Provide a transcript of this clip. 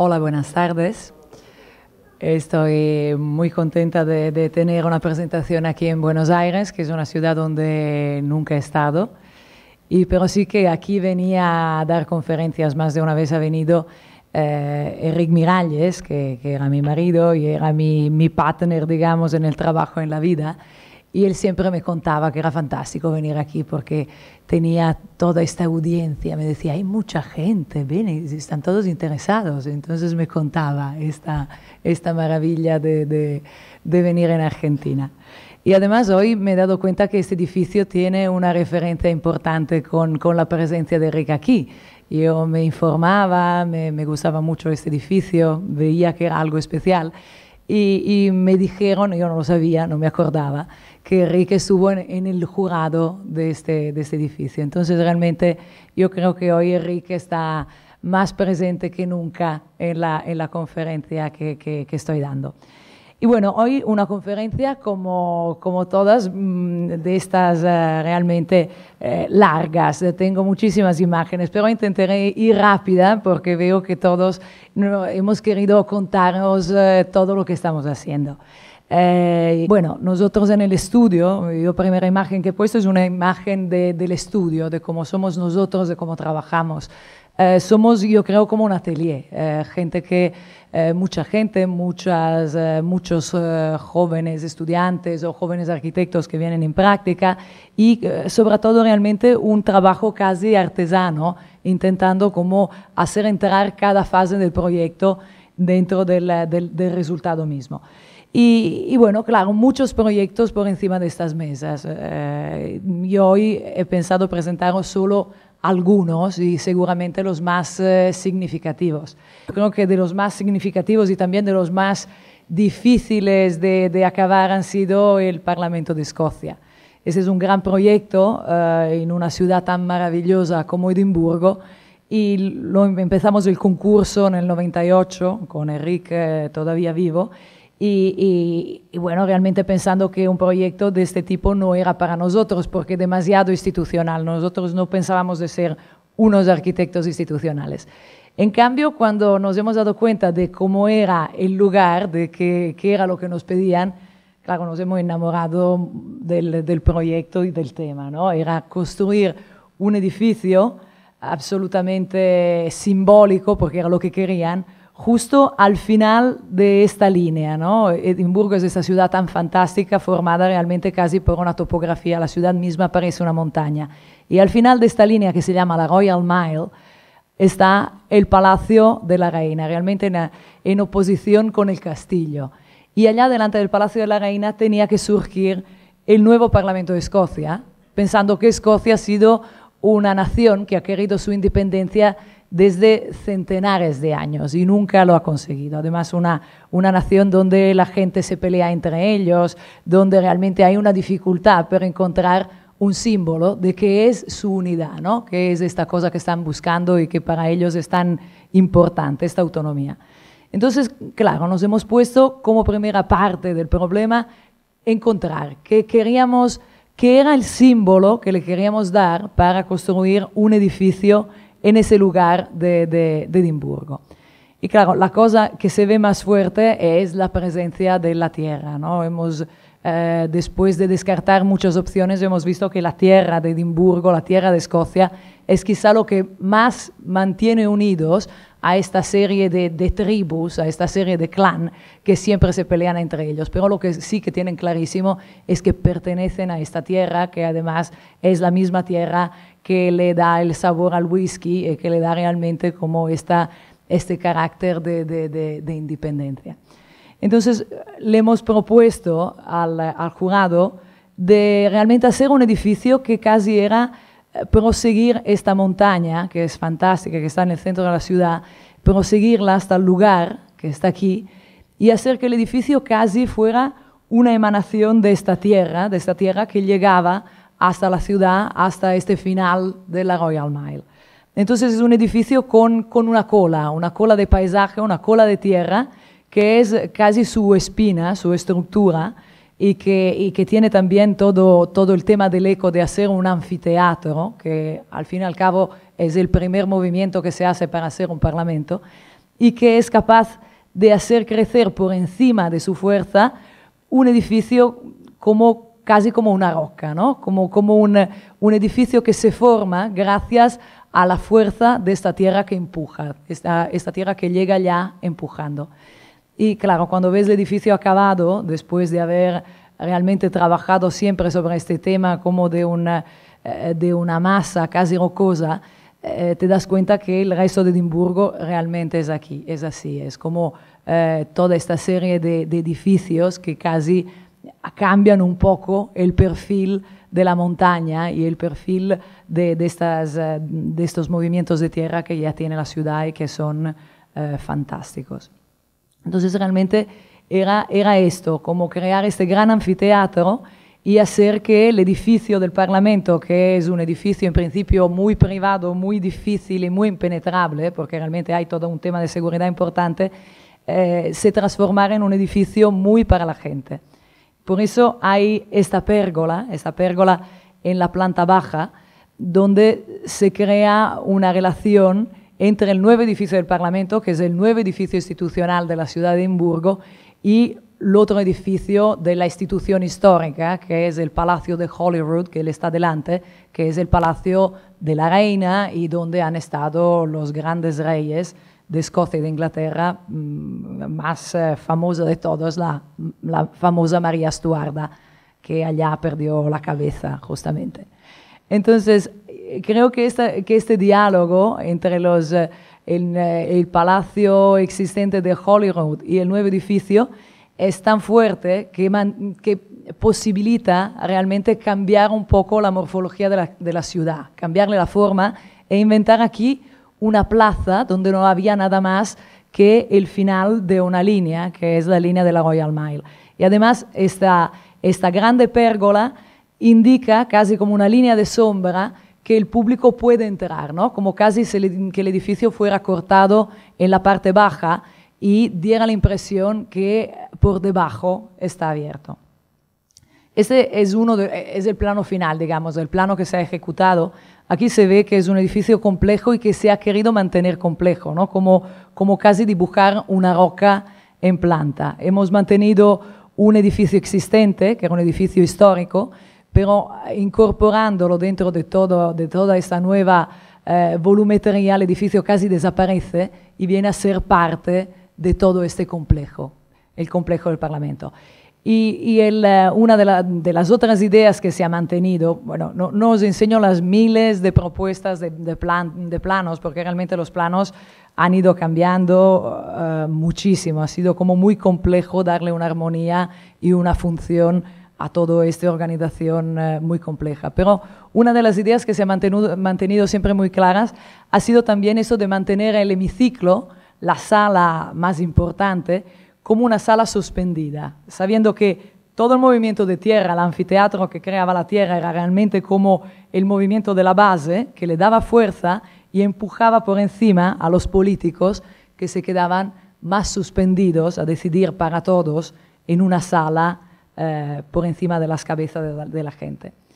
Hola, buenas tardes. Estoy muy contenta de, tener una presentación aquí en Buenos Aires, que es una ciudad donde nunca he estado. Y, pero sí que aquí venía a dar conferencias, más de una vez ha venido eh, Eric Miralles, que, que, era mi marido y era mi, mi partner, digamos, en el trabajo, en la vida. Y él siempre me contaba que era fantástico venir aquí porque tenía toda esta audiencia. Me decía, hay mucha gente, viene, están todos interesados. Entonces me contaba esta, esta maravilla de, de, venir en Argentina. Y además hoy me he dado cuenta que este edificio tiene una referencia importante con, con la presencia de Rick aquí. Yo me informaba, me, me gustaba mucho este edificio, veía que era algo especial. Y, me dijeron, yo no lo sabía, no me acordaba, que Enrique estuvo en, el jurado de este, de este edificio. Entonces realmente yo creo que hoy Enrique está más presente que nunca en la, en la conferencia que, que estoy dando. Y bueno, hoy una conferencia como, como todas mm, de estas eh, realmente eh, largas. Tengo muchísimas imágenes, pero intentaré ir rápida porque veo que todos hemos querido contarnos eh, todo lo que estamos haciendo. bueno, nosotros en el estudio, la primera imagen que he puesto es una imagen del estudio, de cómo somos nosotros, de cómo trabajamos. Eh, somos, yo creo, como un atelier, eh, gente que, eh, mucha gente, muchas, muchos jóvenes estudiantes o jóvenes arquitectos que vienen en práctica y sobre todo realmente un trabajo casi artesano, intentando como hacer entrar cada fase del proyecto dentro del, del, resultado mismo. Y, bueno, claro, muchos proyectos por encima de estas mesas. yo hoy he pensado presentaros solo algunos y seguramente los más eh, significativos. Creo que de los más significativos y también de los más difíciles de, acabar han sido el Parlamento de Escocia. Ese es un gran proyecto eh, en una ciudad tan maravillosa como Edimburgo y empezamos el concurso en el 98 con Enrique eh, todavía vivo y, bueno, realmente pensando que un proyecto de este tipo no era para nosotros, porque demasiado institucional. Nosotros no pensábamos de ser unos arquitectos institucionales. En cambio, cuando nos hemos dado cuenta de cómo era el lugar, de qué, era lo que nos pedían, claro, nos hemos enamorado del, del proyecto y del tema, ¿no? Era construir un edificio absolutamente simbólico, porque era lo que querían, justo al final de esta línea. ¿no? Edimburgo es esta ciudad tan fantástica, formada realmente casi por una topografía, la ciudad misma parece una montaña. Y al final de esta línea, que se llama la Royal Mile, está el Palacio de la Reina, realmente en, oposición con el castillo. Y allá delante del Palacio de la Reina tenía que surgir el nuevo Parlamento de Escocia, pensando que Escocia ha sido una nación que ha querido su independencia desde centenares de años y nunca lo ha conseguido. Además, una, nación donde la gente se pelea entre ellos, donde realmente hay una dificultad para encontrar un símbolo de que es su unidad, ¿no? que es esta cosa que están buscando y que para ellos es tan importante, esta autonomía. Entonces, claro, nos hemos puesto como primera parte del problema encontrar qué queríamos, que era el símbolo que le queríamos dar para construir un edificio en ese lugar de, Edimburgo. Y claro, la cosa que se ve más fuerte es la presencia de la Tierra. ¿no? Hemos, eh, después de descartar muchas opciones, hemos visto que la Tierra de Edimburgo, la Tierra de Escocia, es quizá lo que más mantiene unidos a esta serie de, de, tribus, a esta serie de clan que siempre se pelean entre ellos. Pero lo que sí que tienen clarísimo es que pertenecen a esta tierra, que además es la misma tierra que le da el sabor al whisky y eh, que le da realmente como esta este carácter de, de, independencia. Entonces, le hemos propuesto al, al, jurado de realmente hacer un edificio que casi era eh, proseguir esta montaña, que es fantástica, que está en el centro de la ciudad, proseguirla hasta el lugar que está aquí y hacer que el edificio casi fuera una emanación de esta tierra, de esta tierra que llegaba hasta la ciudad, hasta este final de la Royal Mile. Entonces es un edificio con, con una cola, una cola de paisaje, una cola de tierra, que es casi su espina, su estructura, y que, y que, tiene también todo, todo el tema del eco de hacer un anfiteatro, que al fin y al cabo es el primer movimiento que se hace para hacer un parlamento, y que es capaz de hacer crecer por encima de su fuerza un edificio como, casi como una roca, ¿no? como, como un, un edificio que se forma gracias a a la fuerza de esta tierra que empuja, esta, esta tierra que llega ya empujando. Y claro, cuando ves el edificio acabado, después de haber realmente trabajado siempre sobre este tema como de una, eh, de una masa casi rocosa, eh, te das cuenta que el resto de Edimburgo realmente es aquí, es así, es como eh, toda esta serie de, edificios que casi cambian un poco el perfil de la montaña y el perfil eh, de, estos movimientos de tierra que ya tiene la ciudad y que son eh, fantásticos. Entonces realmente era, esto, como crear este gran anfiteatro y hacer que el edificio del Parlamento, que es un edificio en principio muy privado, muy difícil y muy impenetrable, porque realmente hay todo un tema de seguridad importante, eh, se transformara en un edificio muy para la gente. Por eso hay esta pérgola, esta pérgola en la planta baja, donde se crea una relación entre el nuevo edificio del Parlamento, que es el nuevo edificio institucional de la ciudad de Hamburgo, y el otro edificio de la institución histórica, que es el Palacio de Holyrood, que él está delante, que es el Palacio de la Reina y donde han estado los grandes reyes de Escocia y de Inglaterra, mm, más eh, famosa de todos, la, la famosa María Stuarda, que allá perdió la cabeza justamente. Entonces, eh, creo que, que este diálogo entre los, eh, el, el, palacio existente de Holyrood y el nuevo edificio es tan fuerte que, que posibilita realmente cambiar un poco la morfología de la, de la ciudad, cambiarle la forma e inventar aquí una plaza donde no había nada más que el final de una línea, que es la línea de la Royal Mile. Y además esta, esta grande pérgola indica casi como una línea de sombra que el público puede entrar, como casi que el edificio fuera cortado en la parte baja y diera la impresión que por debajo está abierto. Este es, uno es el plano final, digamos, el plano que se ha ejecutado. Aquí se ve que es un edificio complejo y que se ha querido mantener complejo, ¿no? como, como casi dibujar una roca en planta. Hemos mantenido un edificio existente, que era un edificio histórico, pero incorporándolo dentro de, todo, de toda esta nueva eh, volumetría, el edificio casi desaparece y viene a ser parte de todo este complejo, el complejo del Parlamento. Y, eh, una de, las otras ideas que se ha mantenido, bueno, no, os enseño las miles de propuestas de, planos, porque realmente los planos han ido cambiando eh, muchísimo. Ha sido como muy complejo darle una armonía y una función a toda esta organización eh, muy compleja. Pero una de las ideas que se ha mantenido siempre muy claras ha sido también eso de mantener el hemiciclo, la sala más importante, como una sala suspendida, sabiendo que todo el movimiento de tierra, el anfiteatro que creaba la tierra, era realmente como el movimiento de la base que le daba fuerza y empujaba por encima a los políticos que se quedaban más suspendidos a decidir para todos en una sala eh, por encima de las cabezas de la gente.